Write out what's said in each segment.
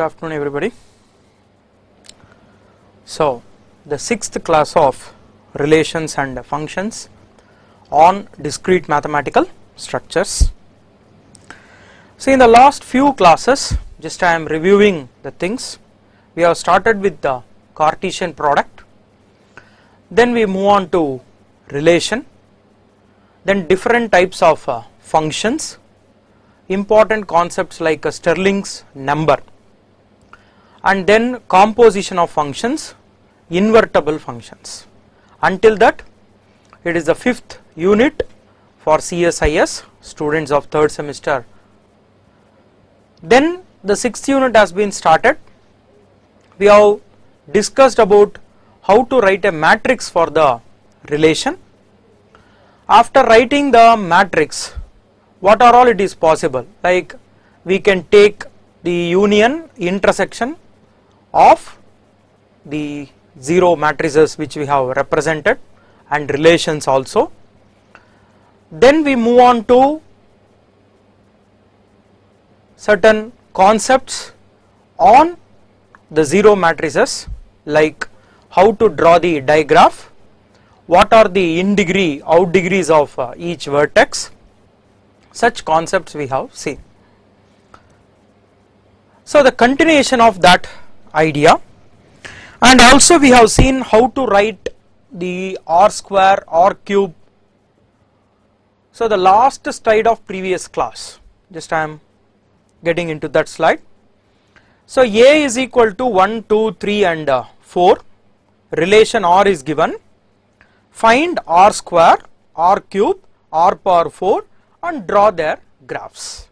good afternoon everybody so the sixth class of relations and functions on discrete mathematical structures so in the last few classes just I am reviewing the things we have started with the Cartesian product then we move on to relation then different types of uh, functions important concepts like uh, Stirling's number and then composition of functions invertible functions until that it is the fifth unit for CSIS students of third semester. Then the sixth unit has been started. We have discussed about how to write a matrix for the relation. After writing the matrix, what are all it is possible? Like we can take the union intersection of the 0 matrices which we have represented and relations also. Then we move on to certain concepts on the 0 matrices like how to draw the digraph, what are the in degree out degrees of uh, each vertex such concepts we have seen. So, the continuation of that idea and also we have seen how to write the r square r cube so the last slide of previous class just I am getting into that slide so a is equal to 1 2 3 and uh, 4 relation r is given find r square r cube r power 4 and draw their graphs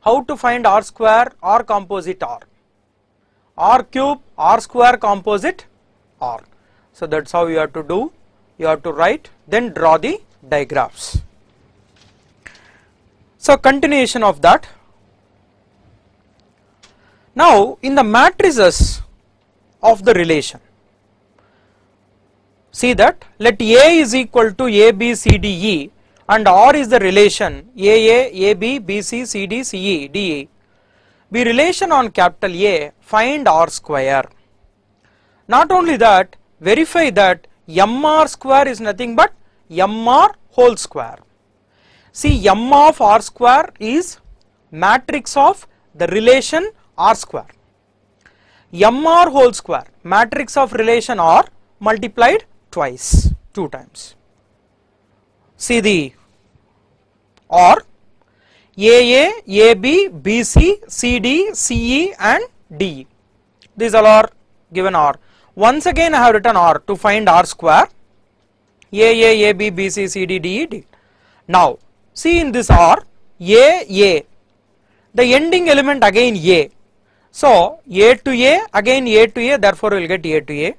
how to find r square r composite r r cube r square composite r. So, that is how you have to do you have to write then draw the digraphs. So, continuation of that. Now, in the matrices of the relation see that let A is equal to A B C D E and R is the relation A A A B B C C D C E D E we relation on capital A find R square. Not only that verify that MR square is nothing but MR whole square. See M of R square is matrix of the relation R square. MR whole square matrix of relation R multiplied twice 2 times. See the R AA, AB, BC, CD, CE and DE. These all are given R. Once again I have written R to find R square. AA, AB, BC, CD, DE, Now see in this R, A, A. The ending element again A. So A to A, again A to A, therefore we will get A to A.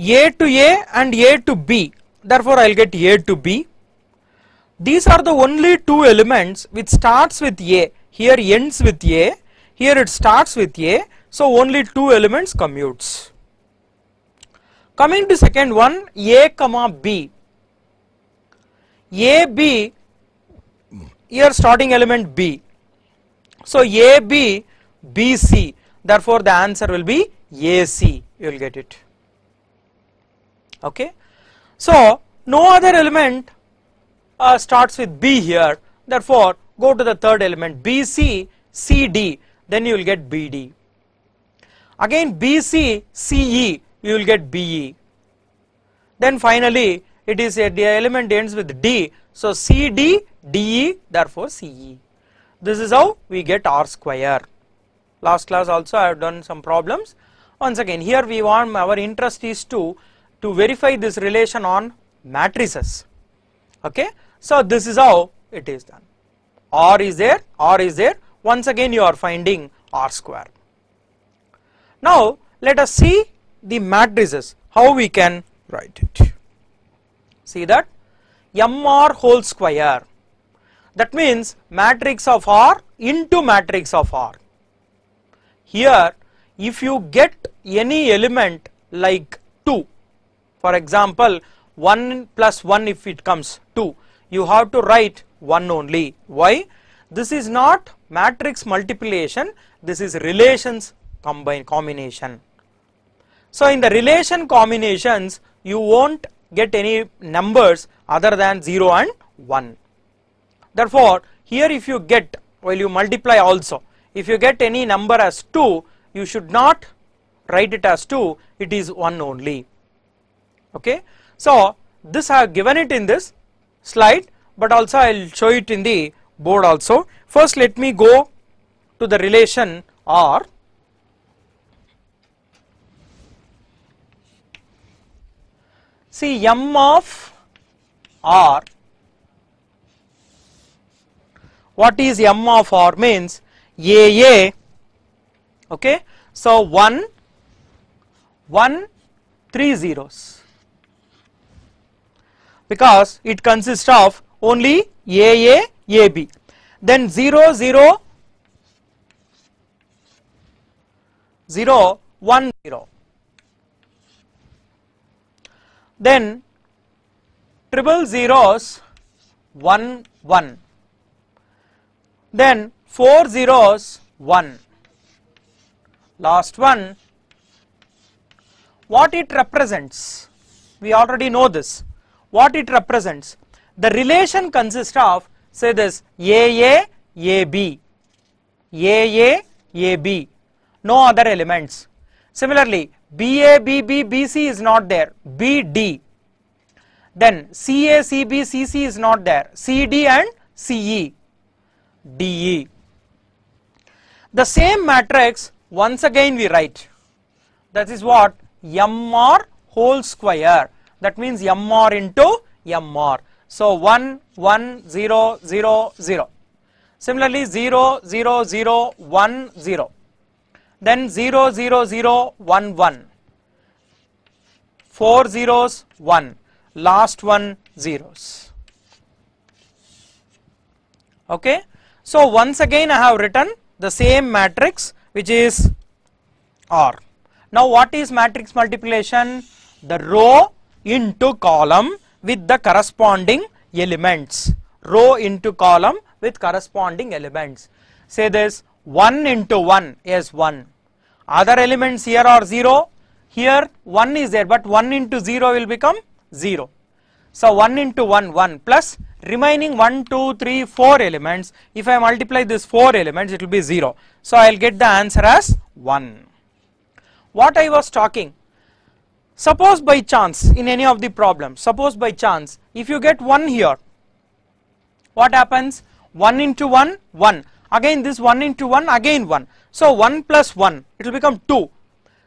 A to A and A to B, therefore I will get A to B. These are the only two elements which starts with A. Here ends with A. Here it starts with A. So only two elements commutes. Coming to second one, A comma B. A B here starting element B. So A B B C. Therefore the answer will be A C. You will get it. Okay. So no other element uh, starts with B here. Therefore, go to the third element BC, CD, then you will get BD. Again BC, CE, you will get BE. Then finally, it is a, uh, the element ends with D. So, CD, DE, therefore CE. This is how we get R square. Last class also I have done some problems. Once again, here we want our interest is to, to verify this relation on matrices. Okay. So this is how it is done. R is there, R is there, once again you are finding R square. Now let us see the matrices, how we can write it. See that MR whole square, that means matrix of R into matrix of R. Here if you get any element like 2, for example 1 plus 1 if it comes 2 you have to write 1 only. Why? This is not matrix multiplication, this is relations combine combination. So in the relation combinations, you won't get any numbers other than 0 and 1. Therefore, here if you get, well you multiply also, if you get any number as 2, you should not write it as 2, it is 1 only. Okay. So, this I have given it in this slide but also I will show it in the board also. First let me go to the relation R see M of R what is M of R means AA okay so 1 1 3 zeros because it consists of only AA, AB. Then 0, 0, 0, 1, 0. Then triple zeros 1, 1. Then 4 zeros 1. Last one, what it represents? We already know this what it represents? The relation consists of say this AA, AB, AA, AB, no other elements. Similarly, BA, BB, BC is not there, BD. Then CA, CB, CC is not there, CD and CE, DE. The same matrix once again we write that is what m r whole square that means MR into MR. So 1, 1, 0, 0, 0. Similarly 0, 0, 0, 1, 0. Then 0, 0, 0, 1, 1. 4 zeros, 1. Last one zeros. Okay. So once again I have written the same matrix which is R. Now what is matrix multiplication? The row into column with the corresponding elements. Row into column with corresponding elements. Say this 1 into 1 is 1. Other elements here are 0. Here 1 is there but 1 into 0 will become 0. So 1 into 1 1 plus remaining 1 2 3 4 elements. If I multiply these 4 elements it will be 0. So I will get the answer as 1. What I was talking Suppose by chance in any of the problems, suppose by chance if you get 1 here, what happens? 1 into 1, 1. Again this 1 into 1, again 1. So 1 plus 1, it will become 2.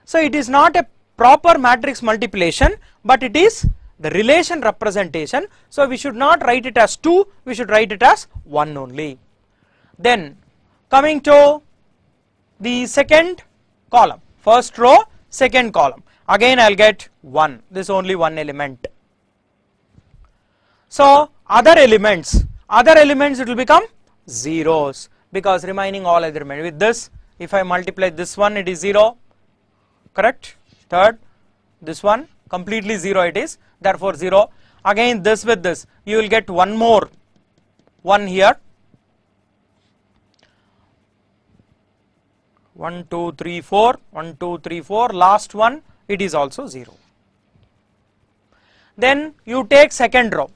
So it is not a proper matrix multiplication, but it is the relation representation. So we should not write it as 2, we should write it as 1 only. Then coming to the second column, first row, second column again I will get 1 this only one element. So other elements other elements it will become zeros because remaining all other elements with this if I multiply this one it is 0 correct third this one completely 0 it is therefore 0 again this with this you will get one more one here 1 2 3 4 1 2 3 4 last one it is also 0. Then you take second row,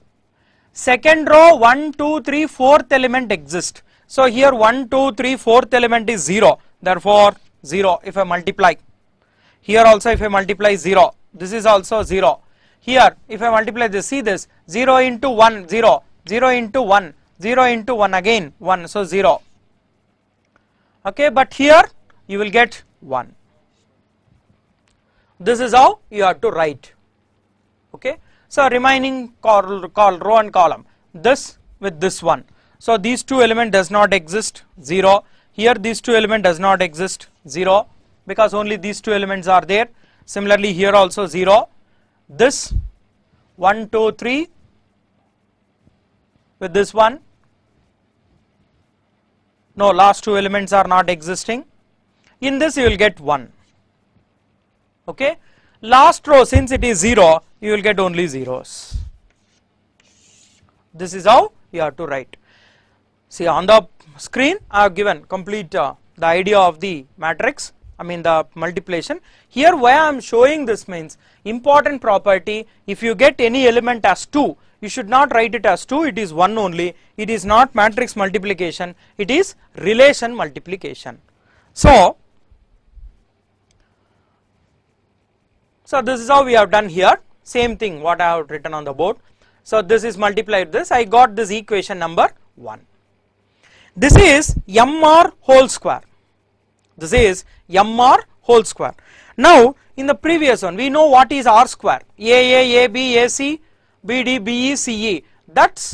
second row 1, 2, 3, 4th element exist. So here 1, 2, 3, 4th element is 0 therefore 0 if I multiply. Here also if I multiply 0 this is also 0. Here if I multiply this see this 0 into 1 0 0 into 1 0 into 1 again 1 so 0 okay but here you will get 1 this is how you have to write. Okay. So remaining call, call row and column this with this one. So these two element does not exist 0 here these two element does not exist 0 because only these two elements are there similarly here also 0 this 1 2 3 with this one no last two elements are not existing in this you will get 1 okay last row since it is 0 you will get only zeros this is how you have to write see on the screen I have given complete uh, the idea of the matrix I mean the multiplication here why I am showing this means important property if you get any element as 2 you should not write it as 2 it is 1 only it is not matrix multiplication it is relation multiplication so So this is how we have done here same thing what I have written on the board. So this is multiplied this I got this equation number 1. This is mr whole square this is mr whole square. Now in the previous one we know what is r square a a a b a c b d b e c e that's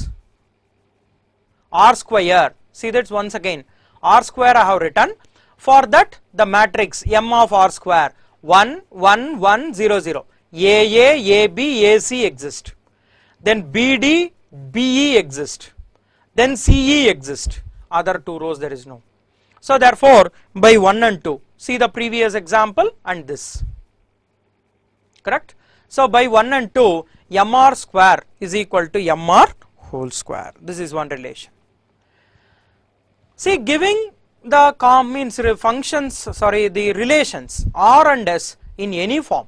r square see that's once again r square I have written for that the matrix m of r square 11100. AA, AB, AC exist. Then BD, BE exist. Then CE exist. Other two rows there is no. So therefore, by 1 and 2, see the previous example and this. Correct? So by 1 and 2, mr square is equal to mr whole square. This is one relation. See, giving the com means functions sorry the relations R and S in any form.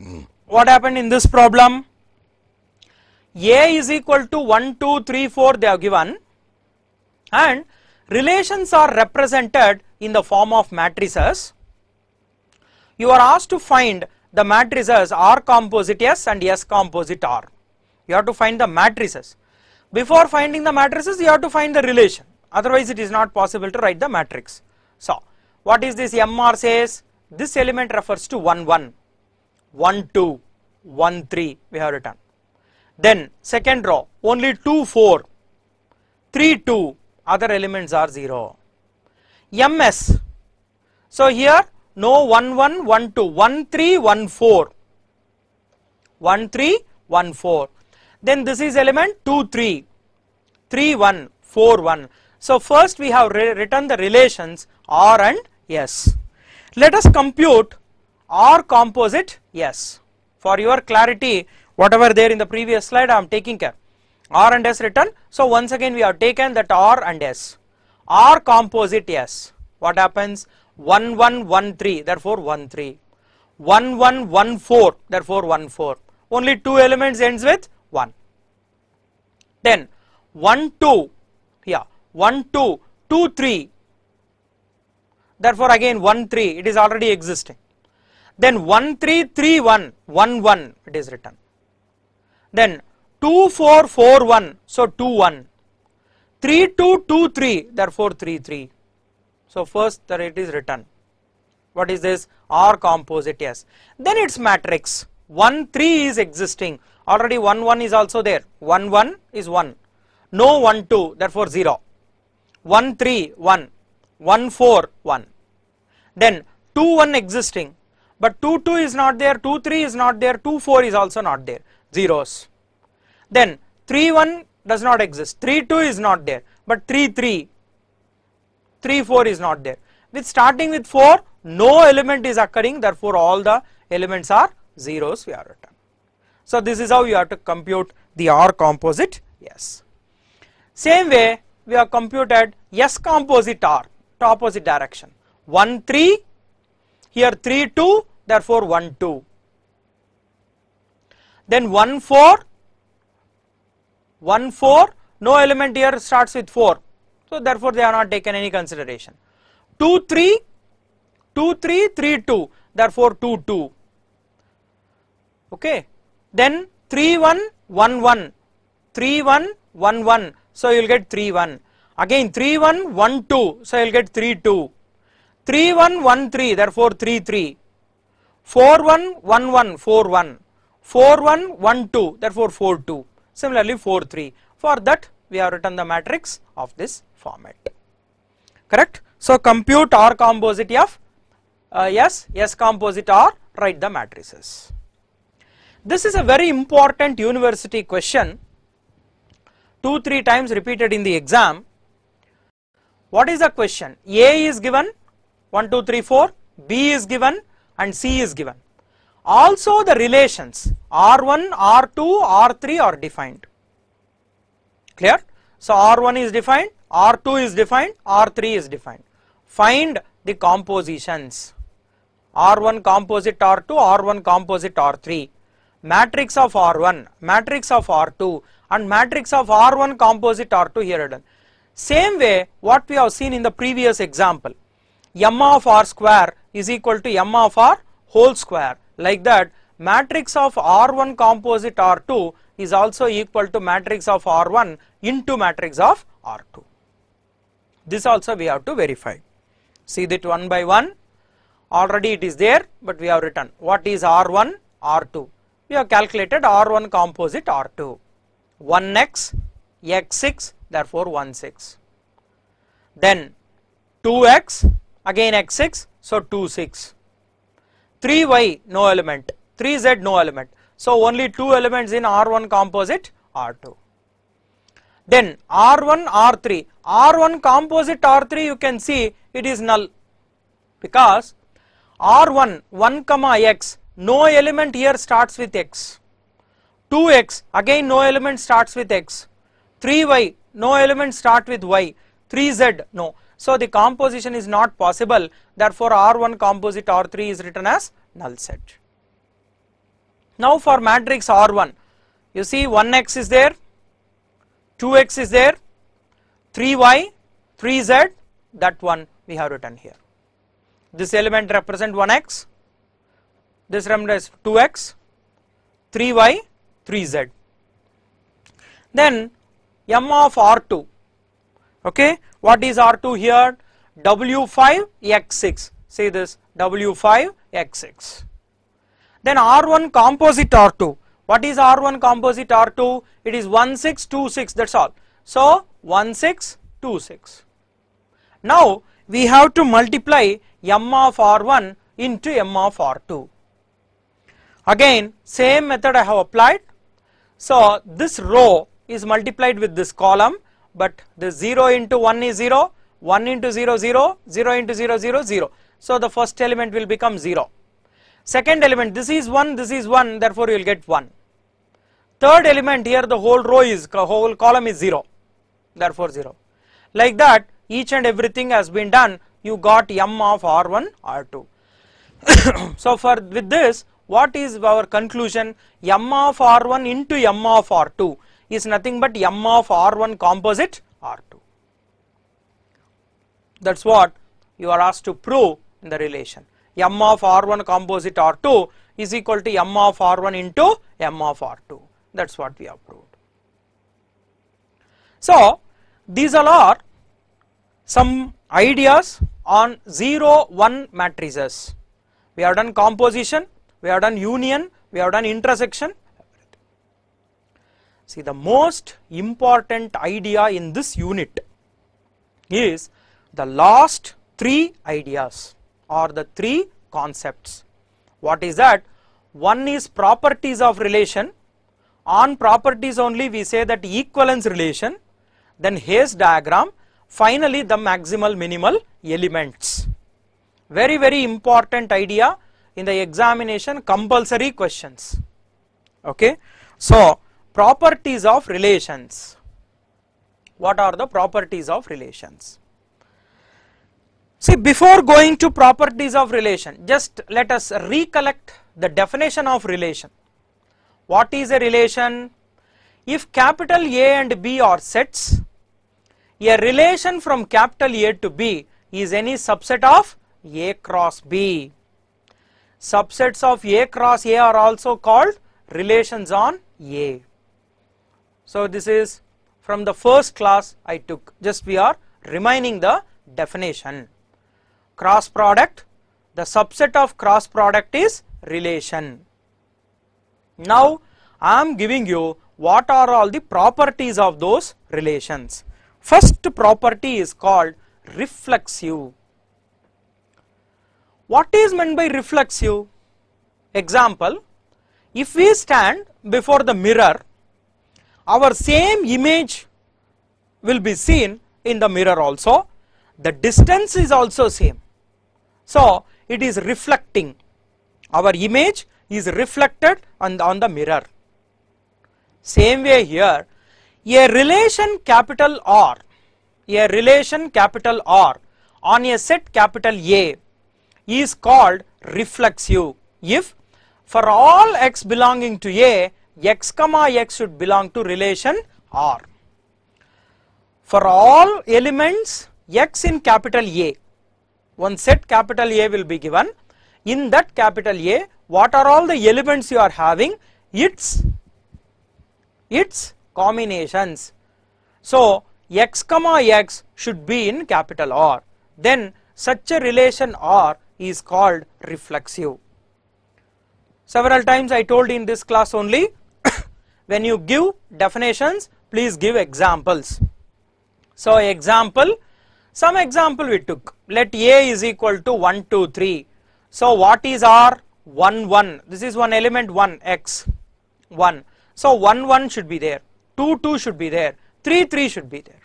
Mm. What happened in this problem? A is equal to 1, 2, 3, 4 they are given and relations are represented in the form of matrices. You are asked to find the matrices R composite S and S composite R. You have to find the matrices. Before finding the matrices you have to find the relation otherwise it is not possible to write the matrix. So, what is this MR says? This element refers to 1 1, 1 2, 1 3 we have written. Then second row only 2 4, 3 2 other elements are 0. MS. So, here no 1 1 1 2 1 3 1 4 1 3 1 4 then this is element 2 3 3 1 4 1 so first we have written the relations R and S. Let us compute R composite S. For your clarity whatever there in the previous slide I am taking care. R and S written. So once again we have taken that R and S. R composite S. What happens? 1113 therefore 13. 1114 therefore 14. Only two elements ends with 1. Then 1 2 Yeah. 1, 2, 2, 3. Therefore, again 1, 3, it is already existing. Then 1, 3, 3, 1, 1, 1, it is written. Then 2, 4, 4, 1, so 2, 1. 3, 2, 2, 3, therefore 3, 3. So, first there it is written. What is this? R composite, yes. Then its matrix. 1, 3 is existing. Already 1, 1 is also there. 1, 1 is 1. No 1, 2, therefore 0. 1 3 1 1 4 1 then 2 1 existing but 2 2 is not there 2 3 is not there 2 4 is also not there zeros then 3 1 does not exist 3 2 is not there but 3 3 3 4 is not there with starting with 4 no element is occurring therefore all the elements are zeros we are written so this is how you have to compute the r composite yes same way we have computed S composite R to opposite direction 1 3 here 3 2 therefore 1 2 then 1 4 1 4 no element here starts with 4 so therefore they are not taken any consideration 2 3 2 3 3 2 therefore 2 2 okay then 3 1 1 1 3 1 1 1 so you will get 3 1. Again 3 1 1 2. So you will get 3 2. 3 1 1 3. Therefore 3 3. 4 1 1 1 4 1. 4 1 1 2. Therefore 4 2. Similarly 4 3. For that we have written the matrix of this format. Correct? So compute R composite of uh, S, composite or write the matrices. This is a very important university question 2 3 times repeated in the exam what is the question A is given 1 2 3 4 B is given and C is given also the relations R1 R2 R3 are defined clear so R1 is defined R2 is defined R3 is defined find the compositions R1 composite R2, R1 composite R3, matrix of R1, matrix of R2 and matrix of R1 composite R2 here written. Same way what we have seen in the previous example m of R square is equal to m of R whole square like that matrix of R1 composite R2 is also equal to matrix of R1 into matrix of R2. This also we have to verify. See that one by one already it is there but we have written what is R1 R2 we have calculated R1 composite R2 1x, x6 therefore 1 6. Then 2x again x6 so 2 6. 3y no element, 3z no element. So only two elements in R1 composite R2. Then R1 R3, R1 composite R3 you can see it is null because R1 1 comma x no element here starts with x 2x again no element starts with x 3y no element start with y 3z no so the composition is not possible therefore R1 composite R3 is written as null set now for matrix R1 you see 1x is there 2x is there 3y 3z that one we have written here this element represent 1x this element is 2x 3y 3z. Then m of R2, okay, what is R2 here? W5 X6, say this W5 X6. Then R1 composite R2, what is R1 composite R2? It is 6, that is all. So 6. Now we have to multiply m of R1 into m of R2. Again same method I have applied so, this row is multiplied with this column, but the 0 into 1 is 0, 1 into 0, 0, 0 into 0, 0, 0. So, the first element will become 0. Second element, this is 1, this is 1, therefore, you will get 1. Third element here, the whole row is, whole column is 0, therefore 0. Like that, each and everything has been done, you got m of r1, r2. so, for with this, what is our conclusion? M of R1 into M of R2 is nothing but M of R1 composite R2. That is what you are asked to prove in the relation. M of R1 composite R2 is equal to M of R1 into M of R2. That is what we have proved. So, these all are some ideas on 0, 1 matrices. We have done composition, we have done union, we have done intersection. See the most important idea in this unit is the last three ideas or the three concepts. What is that? One is properties of relation, on properties only we say that equivalence relation, then Hayes diagram, finally the maximal minimal elements. Very very important idea in the examination compulsory questions okay. So properties of relations what are the properties of relations see before going to properties of relation just let us recollect the definition of relation what is a relation if capital A and B are sets a relation from capital A to B is any subset of A cross B subsets of A cross A are also called relations on A. So this is from the first class I took just we are remaining the definition cross product the subset of cross product is relation. Now I am giving you what are all the properties of those relations. First property is called reflexive what is meant by reflexive? Example, if we stand before the mirror, our same image will be seen in the mirror also. The distance is also same. So, it is reflecting. Our image is reflected on the, on the mirror. Same way here, a relation capital R, a relation capital R on a set capital A is called reflexive if for all x belonging to A, x comma x should belong to relation R. For all elements x in capital A, one set capital A will be given. In that capital A, what are all the elements you are having? Its, its combinations. So, x comma x should be in capital R. Then such a relation R is called reflexive. Several times I told in this class only when you give definitions please give examples. So example some example we took let A is equal to 1 2 3. So what is R 1 1 this is one element 1 x 1. So 1 1 should be there 2 2 should be there 3 3 should be there.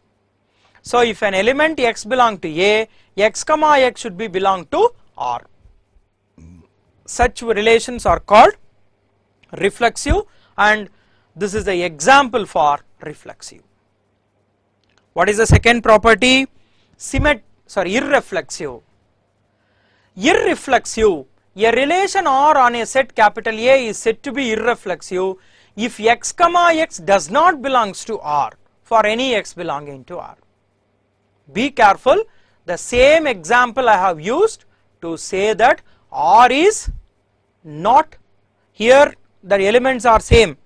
So if an element x belong to A, x comma x should be belong to R. Such relations are called reflexive and this is the example for reflexive. What is the second property? Symmet sorry irreflexive. Irreflexive a relation R on a set capital A is said to be irreflexive if x comma x does not belongs to R for any x belonging to R. Be careful the same example I have used to say that R is not here the elements are same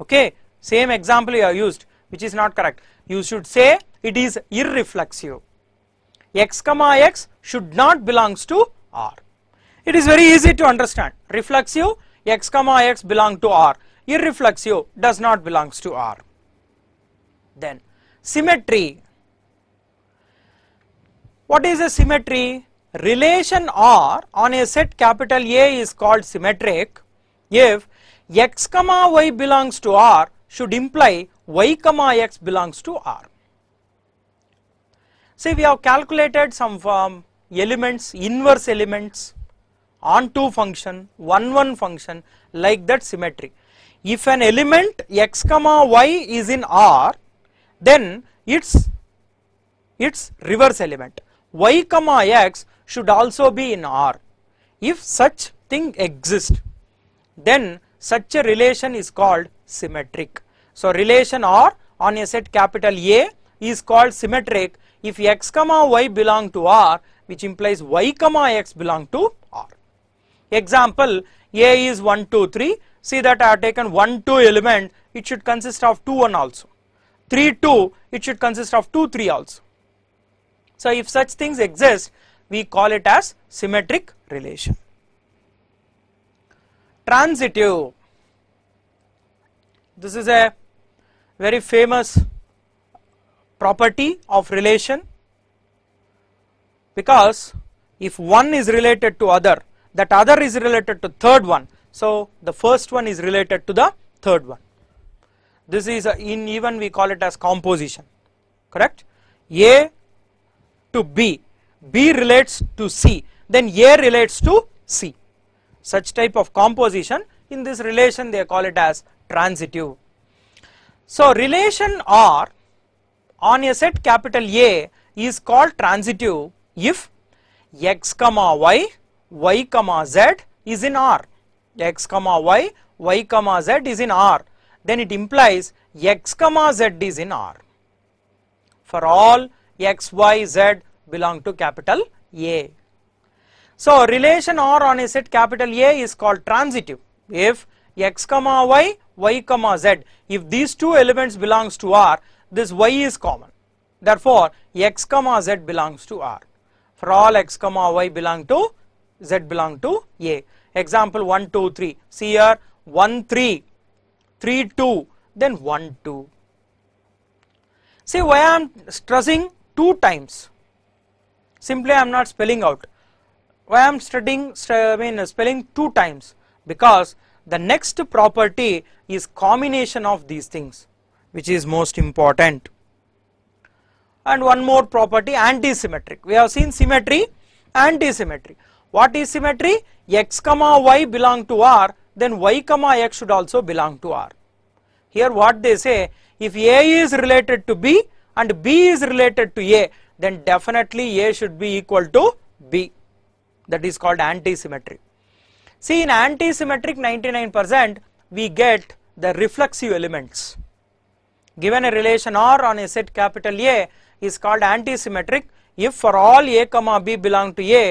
okay same example you have used which is not correct you should say it is irreflexive x comma x should not belongs to R it is very easy to understand reflexive x comma x belong to R irreflexive does not belongs to R then symmetry what is a symmetry relation R on a set capital A is called symmetric if x comma y belongs to R should imply y comma x belongs to R. See we have calculated some um, elements, inverse elements on two function, one one function like that symmetry. If an element x comma y is in R then its its reverse element y comma x should also be in R. If such thing exists, then such a relation is called symmetric. So relation R on a set capital A is called symmetric if x comma y belong to R which implies y comma x belong to R. Example A is 1, 2, 3. See that I have taken 1, 2 element it should consist of 2, 1 also. 3, 2 it should consist of 2, 3 also. So if such things exist we call it as symmetric relation. Transitive, this is a very famous property of relation because if one is related to other that other is related to third one so the first one is related to the third one this is in even we call it as composition correct a to b B relates to C then A relates to C such type of composition in this relation they call it as transitive. So relation R on a set capital A is called transitive if x comma y y comma z is in R x comma y y comma z is in R then it implies x comma z is in R for all x y z belong to capital A. So, relation R on a set capital A is called transitive if x comma y, y comma z. If these two elements belongs to R, this y is common. Therefore, x comma z belongs to R. For all x comma y belong to z belong to A. Example 1, 2, 3. See here 1, 3, 3, 2, then 1, 2. See why I am stressing 2 times simply I am not spelling out. Why I am studying, I mean spelling two times because the next property is combination of these things which is most important. And one more property antisymmetric. We have seen symmetry, antisymmetry. What is symmetry? x comma y belong to R then y comma x should also belong to R. Here what they say if A is related to B and B is related to A then definitely A should be equal to B that is called anti-symmetry. See in anti-symmetric 99% we get the reflexive elements given a relation R on a set capital A is called anti-symmetric if for all A comma B belong to A,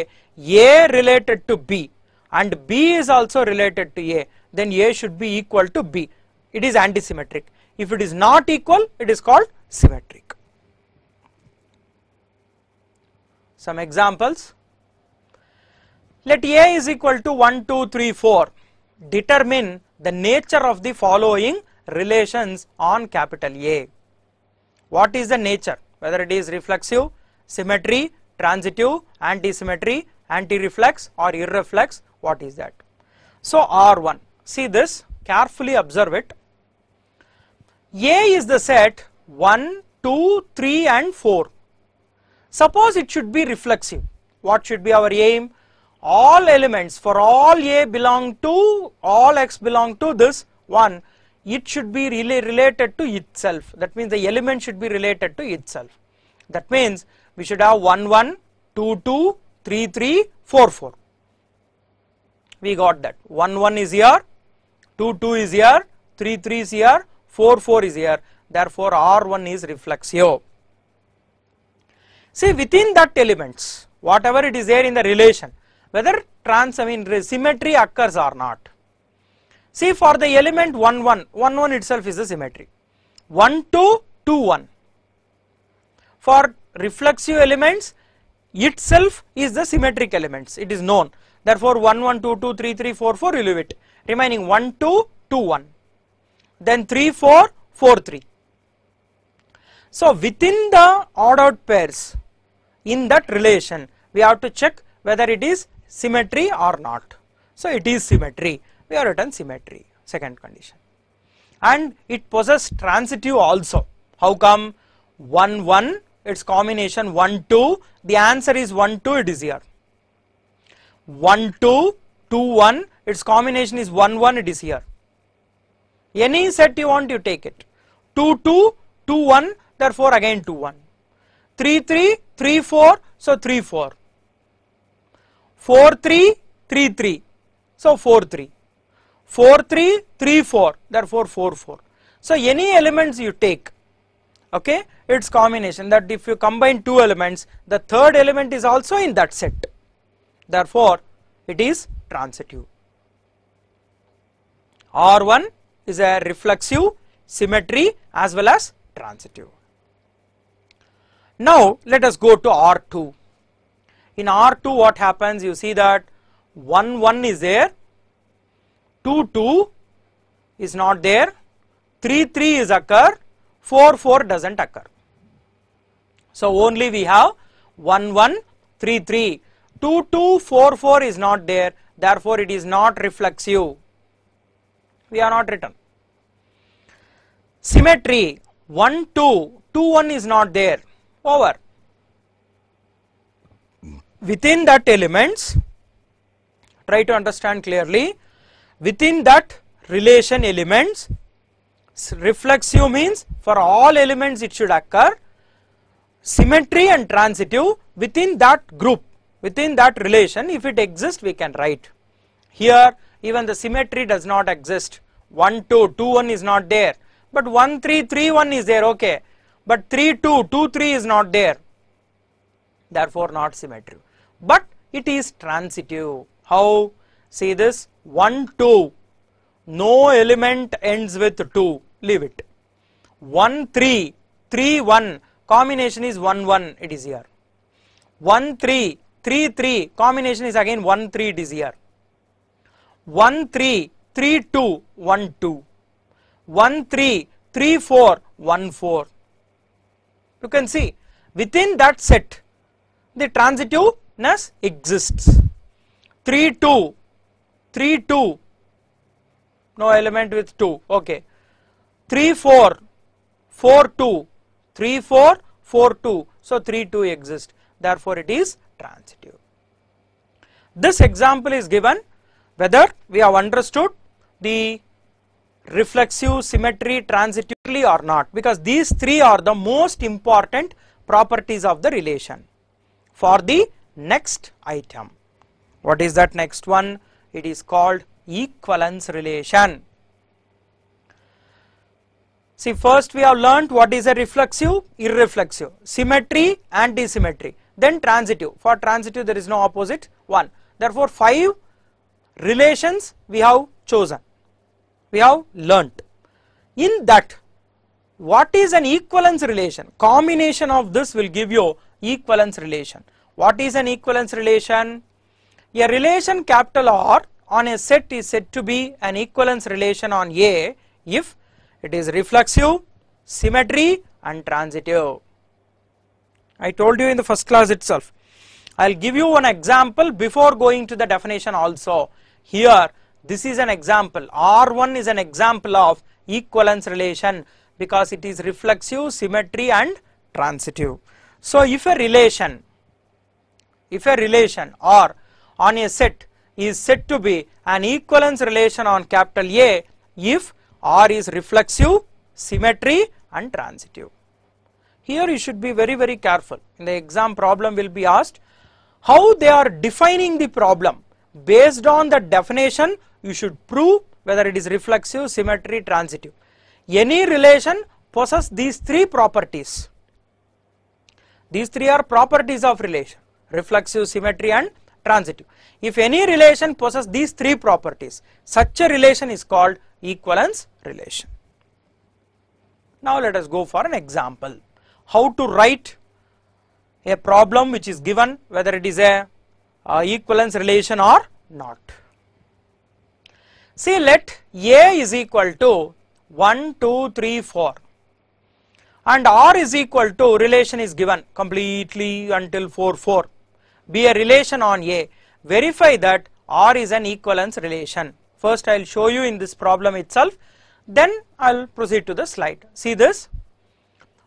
A related to B and B is also related to A then A should be equal to B it is anti-symmetric if it is not equal it is called symmetric. some examples. Let A is equal to 1, 2, 3, 4. Determine the nature of the following relations on capital A. What is the nature? Whether it is reflexive, symmetry, transitive, antisymmetry, anti-reflex or irreflex, what is that? So R1, see this, carefully observe it. A is the set 1, 2, 3 and 4. Suppose it should be reflexive. What should be our aim? All elements for all A belong to, all X belong to this 1, it should be really related to itself. That means the element should be related to itself. That means we should have 1, 1, 2, 2, 3, 3, 4, 4. We got that. 1, 1 is here, 2, 2 is here, 3, 3 is here, 4, 4 is here. Therefore, R1 is reflexive. See within that elements, whatever it is there in the relation, whether trans I mean symmetry occurs or not. See for the element 1 1, 1 1 itself is a symmetry, 1 2, 2 1. For reflexive elements itself is the symmetric elements, it is known. Therefore 1 1 2 2 3 3 4 4 you it, remaining 1 2 2 1, then 3 4 4 3. So within the ordered pairs in that relation. We have to check whether it is symmetry or not. So, it is symmetry, we have written symmetry, second condition. And it possesses transitive also. How come 1 1, its combination 1 2, the answer is 1 2, it is here. 1 2, 2 1, its combination is 1 1, it is here. Any set you want, you take it. 2 2, 2 1, therefore again 2 1. 3 3, 3 4 so 3 4 4 3 3 3 so 4 3 4 3 3 4 therefore 4 4 so any elements you take okay its combination that if you combine two elements the third element is also in that set therefore it is transitive R1 is a reflexive symmetry as well as transitive now let us go to R2. In R2 what happens you see that 1 1 is there, 2 2 is not there, 3 3 is occur, 4 4 does not occur. So only we have 1 1 3 3, 2 2 4 4 is not there therefore it is not reflexive, we are not written. Symmetry 1 2 2 1 is not there, power. Within that elements, try to understand clearly, within that relation elements, reflexive means for all elements it should occur, symmetry and transitive within that group, within that relation if it exists we can write. Here even the symmetry does not exist, 1, 2, 2, 1 is not there, but 1, 3, 3, 1 is there, okay but 3 2 2 3 is not there therefore not symmetry but it is transitive how see this 1 2 no element ends with 2 leave it 1 3 3 1 combination is 1 1 it is here 1 3 3 3 combination is again 1 3 it is here 1 3 3 2 1 2 1 3 3 4 1 4 you can see within that set the transitiveness exists. 3, 2, 3, 2, no element with 2, okay. 3, 4, 4, 2, 3, 4, 4, 2, so 3, 2 exist. therefore it is transitive. This example is given whether we have understood the reflexive, symmetry, transitively or not because these three are the most important properties of the relation for the next item. What is that next one? It is called equivalence relation. See first we have learnt what is a reflexive, irreflexive, symmetry and symmetry Then transitive, for transitive there is no opposite one. Therefore, 5 relations we have chosen we have learnt. In that what is an equivalence relation? Combination of this will give you equivalence relation. What is an equivalence relation? A relation capital R on a set is said to be an equivalence relation on A if it is reflexive, symmetry and transitive. I told you in the first class itself. I will give you one example before going to the definition also. Here this is an example. R1 is an example of equivalence relation because it is reflexive, symmetry and transitive. So, if a relation, if a relation R on a set is said to be an equivalence relation on capital A if R is reflexive, symmetry and transitive. Here you should be very very careful. In the exam problem will be asked how they are defining the problem based on the definition you should prove whether it is reflexive, symmetry, transitive. Any relation possess these three properties. These three are properties of relation, reflexive, symmetry and transitive. If any relation possess these three properties, such a relation is called equivalence relation. Now let us go for an example. How to write a problem which is given whether it is a uh, equivalence relation or not. See, let A is equal to 1, 2, 3, 4 and R is equal to relation is given completely until 4, 4 be a relation on A. Verify that R is an equivalence relation. First I will show you in this problem itself then I will proceed to the slide. See this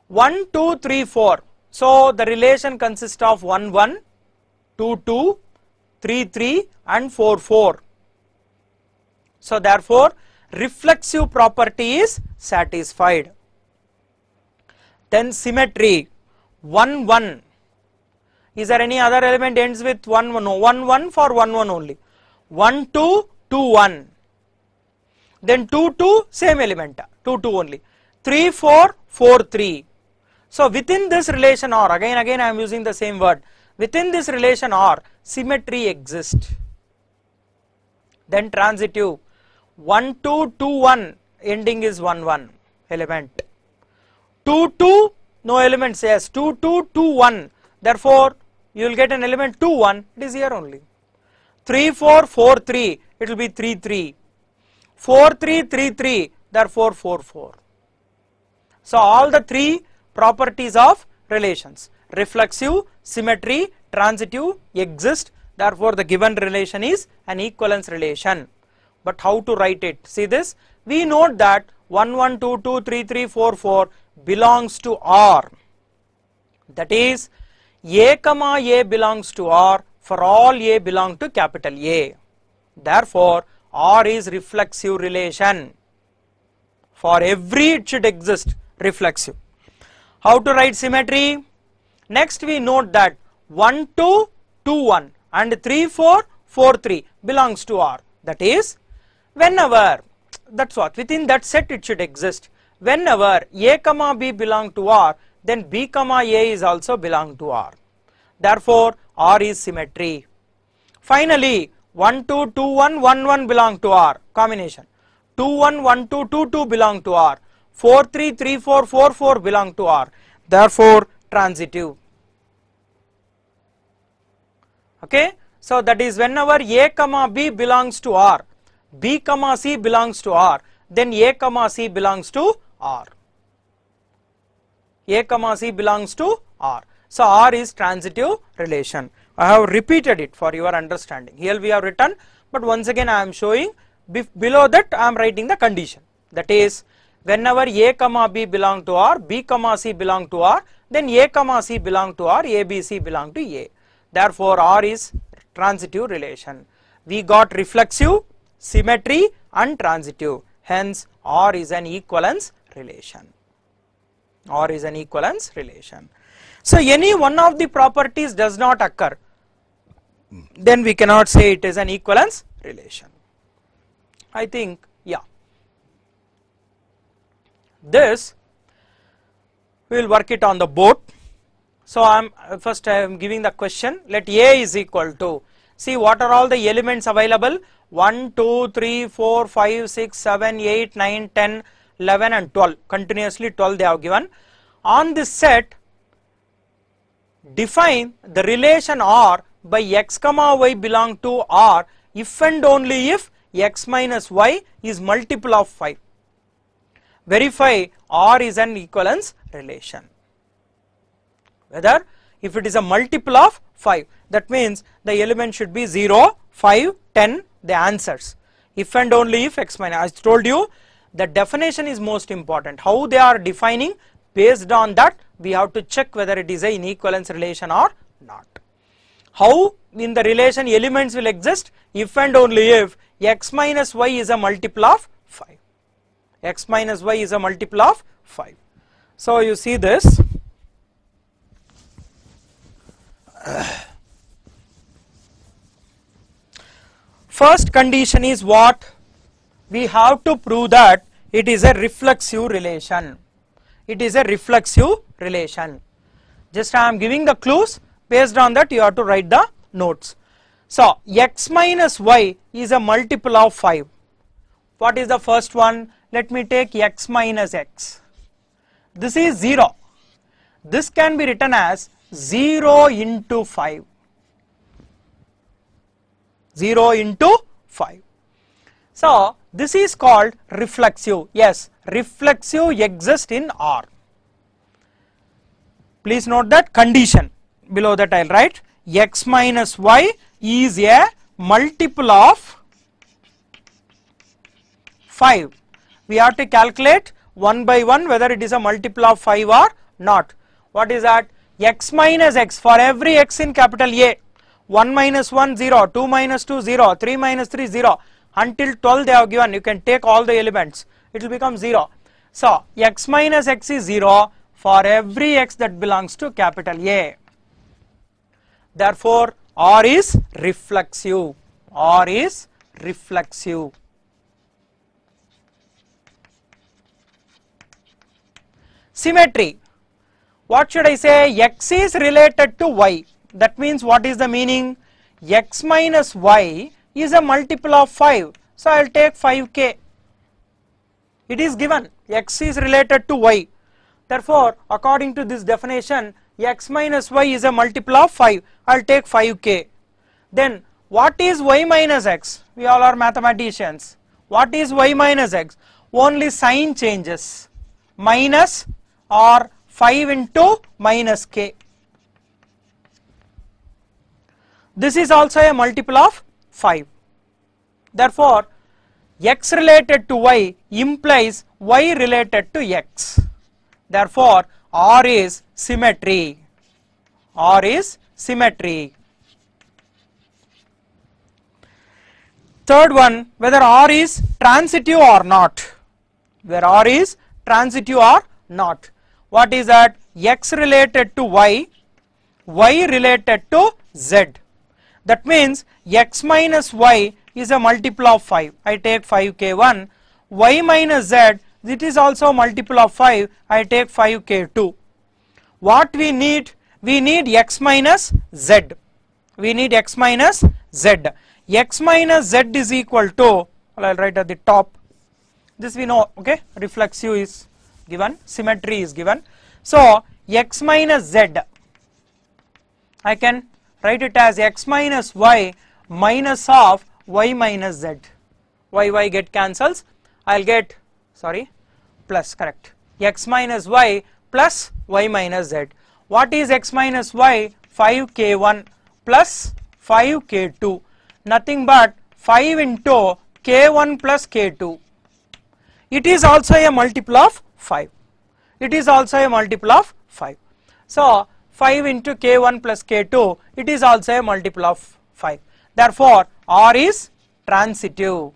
1, 2, 3, 4. So, the relation consists of 1, 1, 2, 2, 3, 3 and 4, 4. So therefore, reflexive property is satisfied. Then symmetry 1 1. Is there any other element ends with 1 1? No, 1 1 for 1 1 only. 1 2 2 1. Then 2 2 same element 2 2 only. 3 4 4 3. So within this relation or again again I am using the same word within this relation or symmetry exists. Then transitive 1 2 2 1 ending is 1 1 element 2 2 no elements yes 2 2 2 1 therefore you will get an element 2 1 it is here only 3 4 4 3 it will be 3 3 4 3 3 3 therefore 4 4 so all the three properties of relations reflexive symmetry transitive exist therefore the given relation is an equivalence relation but how to write it? See this? We note that 11223344 belongs to R. That is, A comma A belongs to R for all A belong to capital A. Therefore, R is reflexive relation. For every it should exist reflexive. How to write symmetry? Next we note that 1 2 2 1 and 3 4 4 3 belongs to R. That is whenever that's what within that set it should exist whenever a comma b belong to R then b comma a is also belong to R therefore R is symmetry finally 1 2 2 1 1 1 belong to R combination 2 1 1 2 2 2 belong to R 4 3 3 4 4 4 belong to R therefore transitive okay so that is whenever a comma b belongs to R B comma C belongs to R, then A comma C belongs to R. A comma C belongs to R. So, R is transitive relation. I have repeated it for your understanding. Here we have written, but once again I am showing below that I am writing the condition. That is, whenever A comma B belong to R, B comma C belong to R, then A comma C belong to R, A B C belong to A. Therefore, R is transitive relation. We got reflexive symmetry and transitive. Hence, R is an equivalence relation. R is an equivalence relation. So, any one of the properties does not occur, then we cannot say it is an equivalence relation. I think, yeah. This we will work it on the board. So, I am first I am giving the question let A is equal to see what are all the elements available 1, 2, 3, 4, 5, 6, 7, 8, 9, 10, 11 and 12 continuously 12 they have given. On this set define the relation R by x comma y belong to R if and only if x minus y is multiple of 5. Verify R is an equivalence relation. Whether if it is a multiple of 5 that means the element should be 0, 5, 10, the answers if and only if x minus I told you the definition is most important how they are defining based on that we have to check whether it is a inequalence relation or not how in the relation elements will exist if and only if x minus y is a multiple of 5 x minus y is a multiple of 5 so you see this First condition is what? We have to prove that it is a reflexive relation. It is a reflexive relation. Just I am giving the clues based on that you have to write the notes. So, x minus y is a multiple of 5. What is the first one? Let me take x minus x. This is 0. This can be written as 0 into 5. 0 into 5. So, this is called reflexive. Yes, reflexive exists in R. Please note that condition below that I will write x minus y is a multiple of 5. We have to calculate one by one whether it is a multiple of 5 or not. What is that? x minus x for every x in capital A 1 minus 1 0, 2 minus 2 0, 3 minus 3 0 until 12 they have given you can take all the elements it will become 0. So x minus x is 0 for every x that belongs to capital A. Therefore R is reflexive, R is reflexive. Symmetry, what should I say x is related to y that means what is the meaning? x minus y is a multiple of 5. So, I will take 5k. It is given x is related to y. Therefore, according to this definition x minus y is a multiple of 5. I will take 5k. Then what is y minus x? We all are mathematicians. What is y minus x? Only sign changes minus or 5 into minus k. This is also a multiple of 5. Therefore, x related to y implies y related to x. Therefore, R is symmetry. R is symmetry. Third one, whether R is transitive or not. Whether R is transitive or not. What is that? X related to Y, Y related to Z. That means x minus y is a multiple of 5. I take 5k1. y minus z, it is also multiple of 5. I take 5k2. What we need? We need x minus z. We need x minus z. x minus z is equal to, well, I will write at the top. This we know, okay. Reflexive is given, symmetry is given. So, x minus z, I can write it as x minus y minus of y minus z y y get cancels I will get sorry plus correct x minus y plus y minus z what is x minus y 5k1 plus 5k2 nothing but 5 into k1 plus k2 it is also a multiple of 5 it is also a multiple of 5 so 5 into k1 plus k2 it is also a multiple of 5 therefore R is transitive.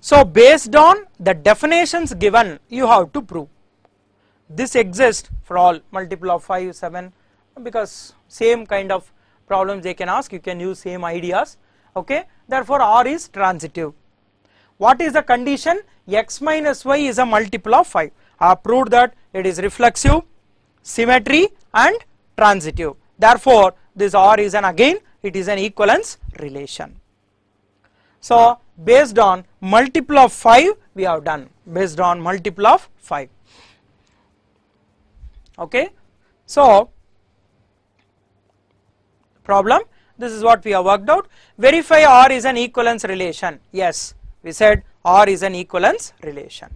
So based on the definitions given you have to prove this exists for all multiple of 5 7 because same kind of problems they can ask you can use same ideas okay therefore R is transitive. What is the condition? x minus y is a multiple of 5. I have uh, proved that it is reflexive, symmetry and transitive. Therefore, this R is an again it is an equivalence relation. So, based on multiple of 5 we have done based on multiple of 5. Okay. So, problem this is what we have worked out verify R is an equivalence relation yes we said R is an equivalence relation.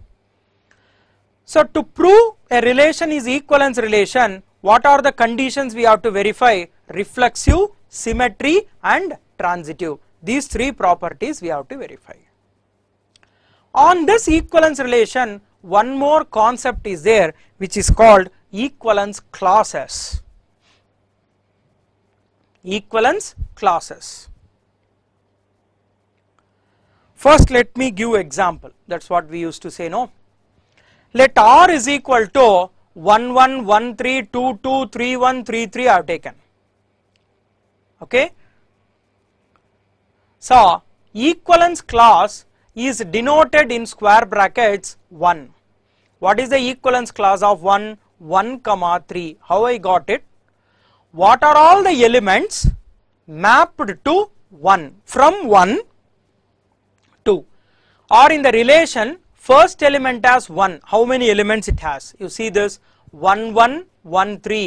So to prove a relation is equivalence relation what are the conditions we have to verify reflexive, symmetry and transitive these three properties we have to verify. On this equivalence relation one more concept is there which is called equivalence clauses equivalence clauses First let me give example that is what we used to say no. Let R is equal to 1113223133 I have taken okay. So equivalence class is denoted in square brackets 1. What is the equivalence class of 1? 1 comma 3. How I got it? What are all the elements mapped to 1? From 1 2 or in the relation first element as 1 how many elements it has you see this 1 1 1 3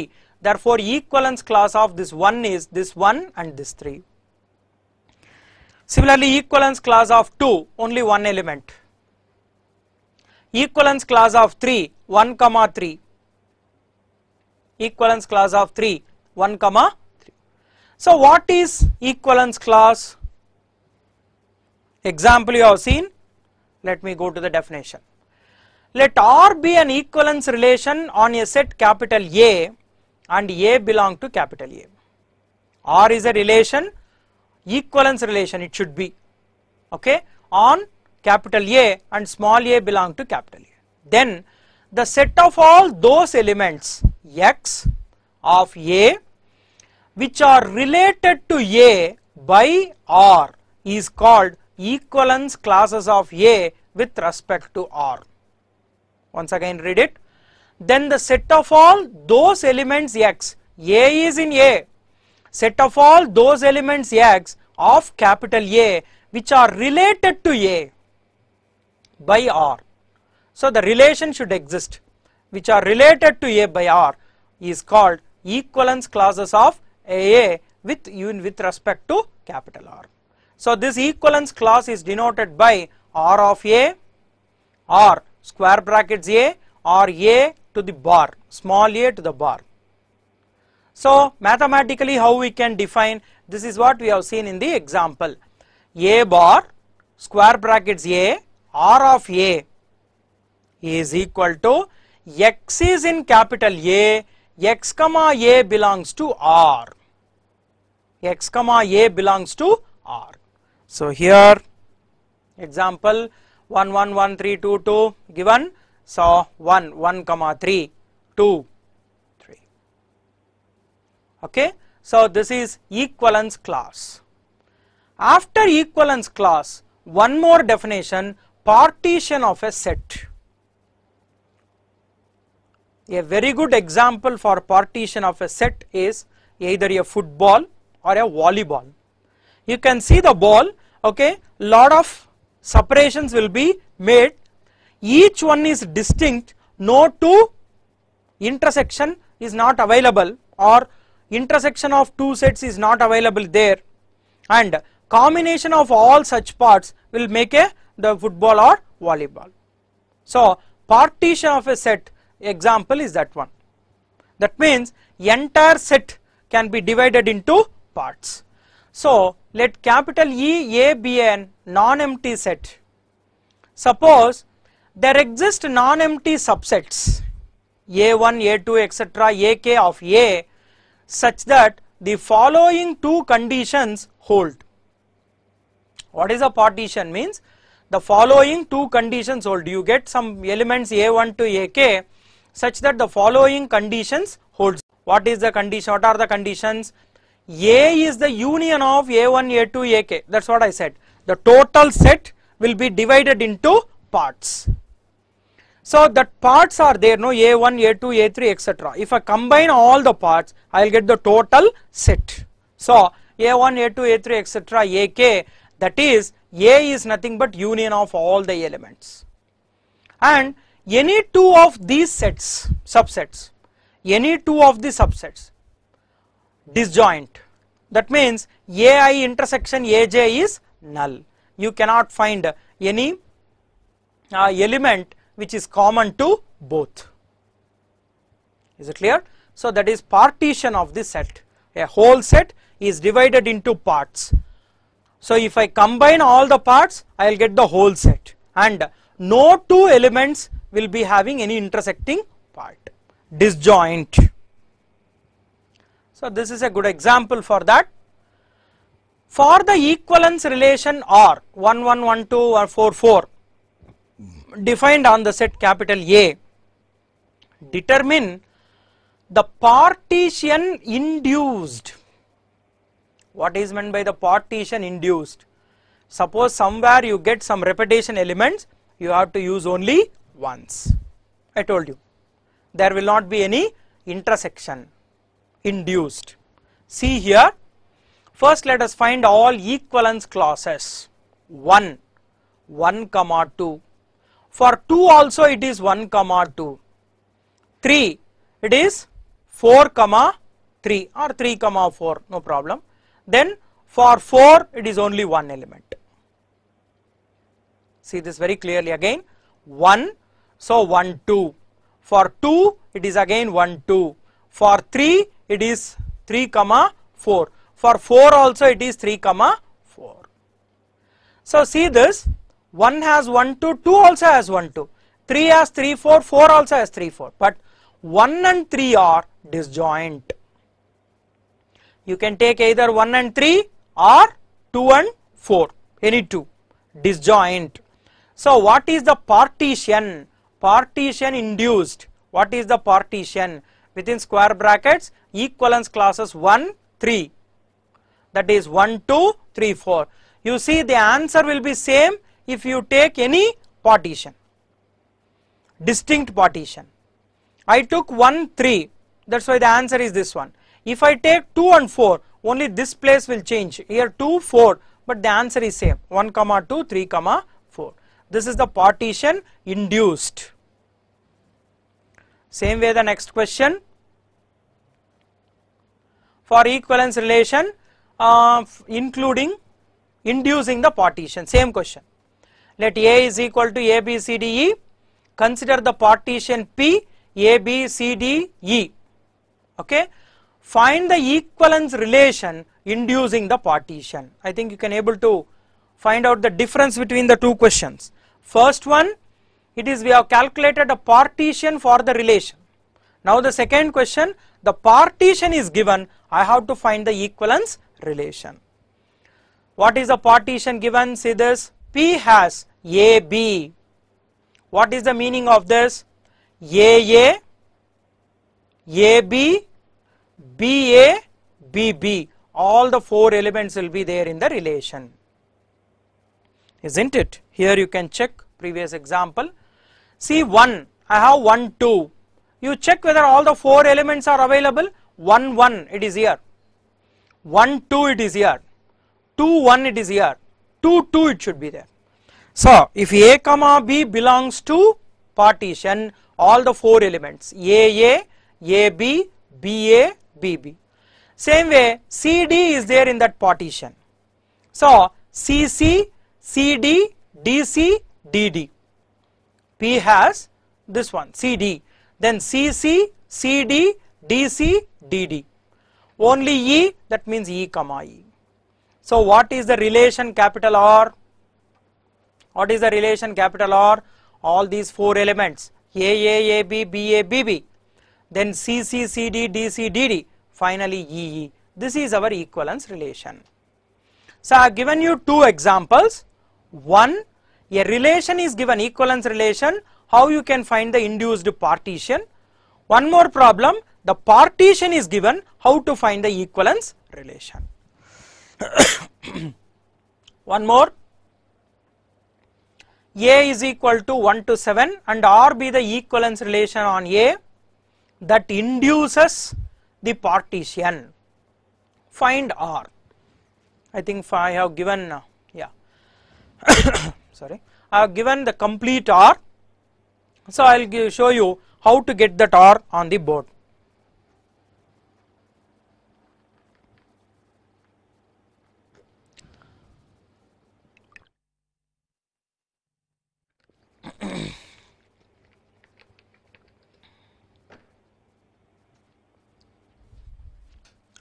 therefore equivalence class of this 1 is this 1 and this 3 similarly equivalence class of 2 only one element equivalence class of 3 1 comma 3 equivalence class of 3 1 comma 3 so what is equivalence class example you have seen let me go to the definition let R be an equivalence relation on a set capital A and A belong to capital A R is a relation equivalence relation it should be okay on capital A and small a belong to capital A then the set of all those elements X of A which are related to A by R is called equivalence classes of A with respect to R. Once again read it. Then the set of all those elements X, A is in A, set of all those elements X of capital A which are related to A by R. So, the relation should exist which are related to A by R is called equivalence classes of AA with, with respect to capital R. So, this equivalence clause is denoted by R of A or square brackets A or A to the bar, small a to the bar. So, mathematically how we can define this is what we have seen in the example A bar square brackets A R of A is equal to x is in capital A, x comma A belongs to R, x comma A belongs to R. So, here example 1 1 1 3 2 2 given so 1 1 comma 3 2 3 okay so this is equivalence clause after equivalence clause one more definition partition of a set a very good example for partition of a set is either a football or a volleyball you can see the ball okay lot of separations will be made each one is distinct no two intersection is not available or intersection of two sets is not available there and combination of all such parts will make a the football or volleyball. So partition of a set example is that one that means entire set can be divided into parts. So let capital E A be a non-empty set. Suppose there exist non-empty subsets A1, A2 etc. AK of A such that the following two conditions hold. What is a partition means? The following two conditions hold. You get some elements A1 to AK such that the following conditions holds. What is the condition? What are the conditions? A is the union of A1, A2, AK. That is what I said. The total set will be divided into parts. So that parts are there, no A1, A2, A3, etc. If I combine all the parts, I will get the total set. So A1, A2, A3, etc. AK that is A is nothing but union of all the elements. And any two of these sets, subsets, any two of the subsets disjoint that means AI intersection AJ is null you cannot find any uh, element which is common to both is it clear so that is partition of the set a whole set is divided into parts so if I combine all the parts I will get the whole set and no two elements will be having any intersecting part disjoint so, this is a good example for that. For the equivalence relation R 1112 or four four defined on the set capital A, determine the partition induced. What is meant by the partition induced? Suppose somewhere you get some repetition elements, you have to use only once. I told you there will not be any intersection induced. See here, first let us find all equivalence clauses 1, 1 comma 2. For 2 also it is 1 comma 2. 3, it is 4 comma 3 or 3 comma 4, no problem. Then for 4 it is only one element. See this very clearly again 1, so 1, 2. For 2 it is again 1, 2. For 3 it is 3 comma 4 for 4 also it is 3 comma 4 so see this 1 has 1 2 2 also has 1 2 3 has 3 4 4 also has 3 4 but 1 and 3 are disjoint you can take either 1 and 3 or 2 and 4 any two disjoint so what is the partition partition induced what is the partition within square brackets equivalence classes 1, 3 that is 1, 2, 3, 4. You see the answer will be same if you take any partition, distinct partition. I took 1, 3 that is why the answer is this one. If I take 2 and 4 only this place will change here 2, 4 but the answer is same 1 comma 2, 3 comma 4. This is the partition induced. Same way the next question for equivalence relation of uh, including inducing the partition same question let A is equal to A B C D E consider the partition P A B C D E okay find the equivalence relation inducing the partition I think you can able to find out the difference between the two questions first one it is we have calculated a partition for the relation now the second question the partition is given I have to find the equivalence relation. What is the partition given? See this P has AB. What is the meaning of this? AA, AB, BA, BB. All the four elements will be there in the relation. Isn't it? Here you can check previous example. See 1, I have 1, 2. You check whether all the four elements are available 1 1 it is here 1 2 it is here 2 1 it is here 2 2 it should be there so if a comma b belongs to partition all the four elements a a a b b a b b same way c d is there in that partition so c c c d d c d d p has this one c d then c c c d d c dd. Only E that means E comma E. So what is the relation capital R? What is the relation capital R? All these four elements A A A B B A B B then C C C D D C D D finally E E. This is our equivalence relation. So I have given you two examples. One a relation is given equivalence relation how you can find the induced partition. One more problem the partition is given how to find the equivalence relation. One more A is equal to 1 to 7 and R be the equivalence relation on A that induces the partition. Find R. I think I have given uh, yeah sorry I have given the complete R. So I will show you how to get that R on the board.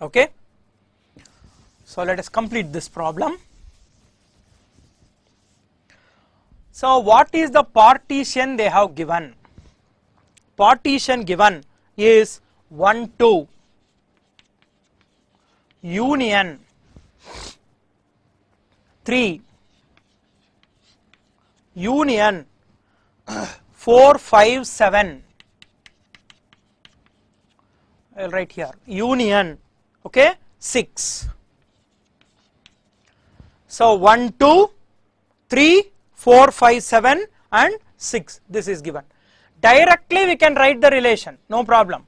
okay. So, let us complete this problem. So, what is the partition they have given? Partition given is 1 2 union 3 union 4 5 7 I will write here union okay 6. So 1 2 3 4 5 7 and 6 this is given. Directly we can write the relation no problem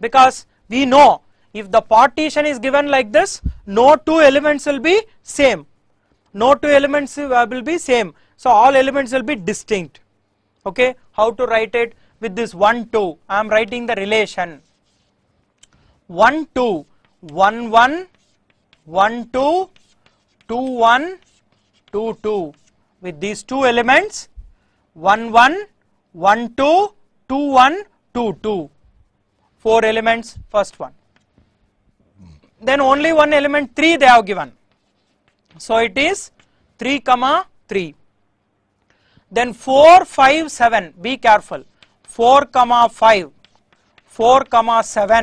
because we know if the partition is given like this no two elements will be same no two elements will uh, be same so all elements will be distinct okay how to write it with this 1 2 I am writing the relation 1 2 1 1 1 2 2 1 2 2 with these two elements 1 1 1 2 2 1 2 2 4 elements first one then only one element 3 they have given so it is 3 comma 3 then 4 5 7 be careful 4 comma 5 4 comma 7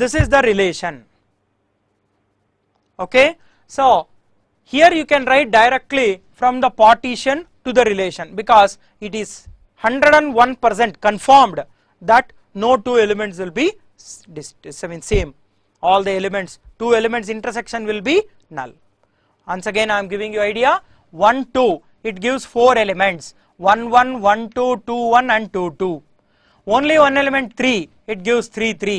This is the relation. Okay. So, here you can write directly from the partition to the relation because it is 101 percent confirmed that no two elements will be I mean same all the elements two elements intersection will be null. Once again I am giving you idea 1 2 it gives 4 elements 1 1 1 2 2 1 and 2 2 only one element 3 it gives 3 3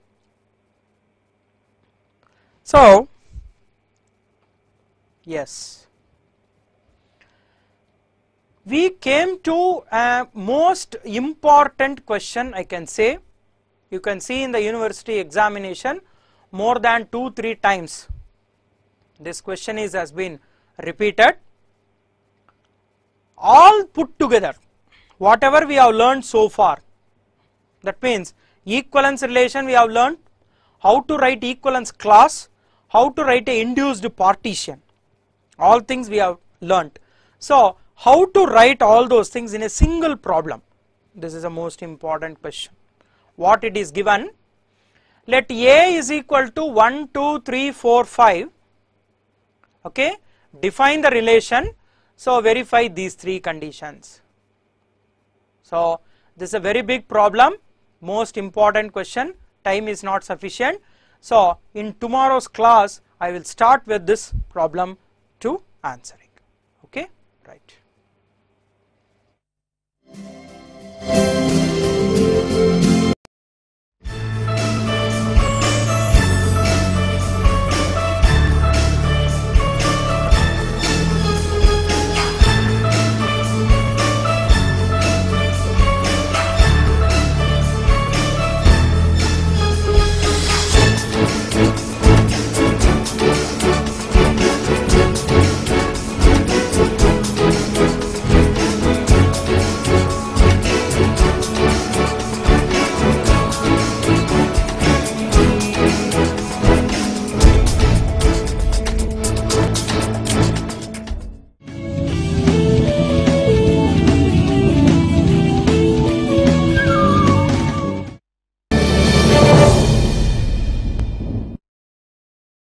So, yes, we came to a most important question I can say. You can see in the university examination more than 2-3 times this question is has been repeated. All put together whatever we have learned so far that means equivalence relation we have learned, how to write equivalence class, how to write a induced partition all things we have learnt. So how to write all those things in a single problem this is the most important question what it is given let A is equal to 1 2 3 4 5 okay define the relation so verify these three conditions so this is a very big problem most important question time is not sufficient so in tomorrow's class I will start with this problem to answering okay right